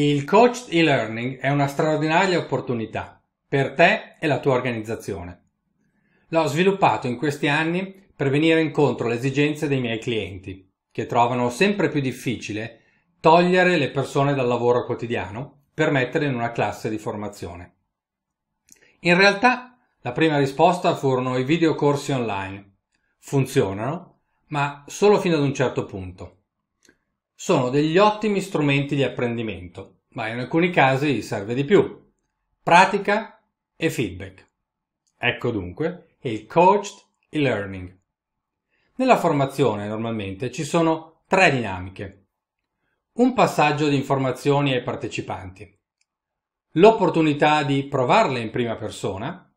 Il coach e-learning è una straordinaria opportunità per te e la tua organizzazione. L'ho sviluppato in questi anni per venire incontro alle esigenze dei miei clienti, che trovano sempre più difficile togliere le persone dal lavoro quotidiano per metterle in una classe di formazione. In realtà la prima risposta furono i videocorsi online. Funzionano, ma solo fino ad un certo punto sono degli ottimi strumenti di apprendimento, ma in alcuni casi serve di più. Pratica e feedback. Ecco dunque il coached e-learning. Nella formazione normalmente ci sono tre dinamiche. Un passaggio di informazioni ai partecipanti, l'opportunità di provarle in prima persona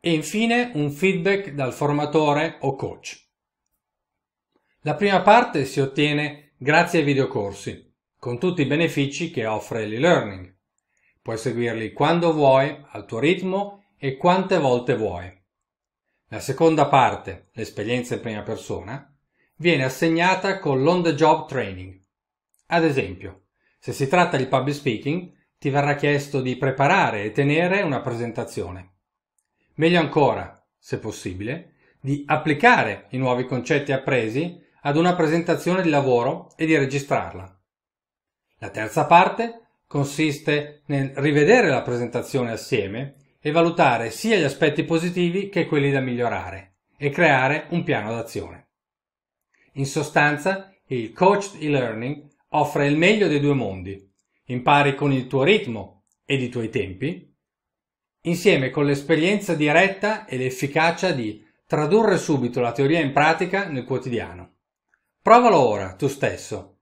e infine un feedback dal formatore o coach. La prima parte si ottiene grazie ai videocorsi, con tutti i benefici che offre l'e-learning. Puoi seguirli quando vuoi, al tuo ritmo e quante volte vuoi. La seconda parte, l'esperienza in prima persona, viene assegnata con l'on-the job training. Ad esempio, se si tratta di public speaking, ti verrà chiesto di preparare e tenere una presentazione. Meglio ancora, se possibile, di applicare i nuovi concetti appresi ad una presentazione di lavoro e di registrarla. La terza parte consiste nel rivedere la presentazione assieme e valutare sia gli aspetti positivi che quelli da migliorare e creare un piano d'azione. In sostanza, il coached e-learning offre il meglio dei due mondi. Impari con il tuo ritmo ed i tuoi tempi, insieme con l'esperienza diretta e l'efficacia di tradurre subito la teoria in pratica nel quotidiano. Provalo ora, tu stesso.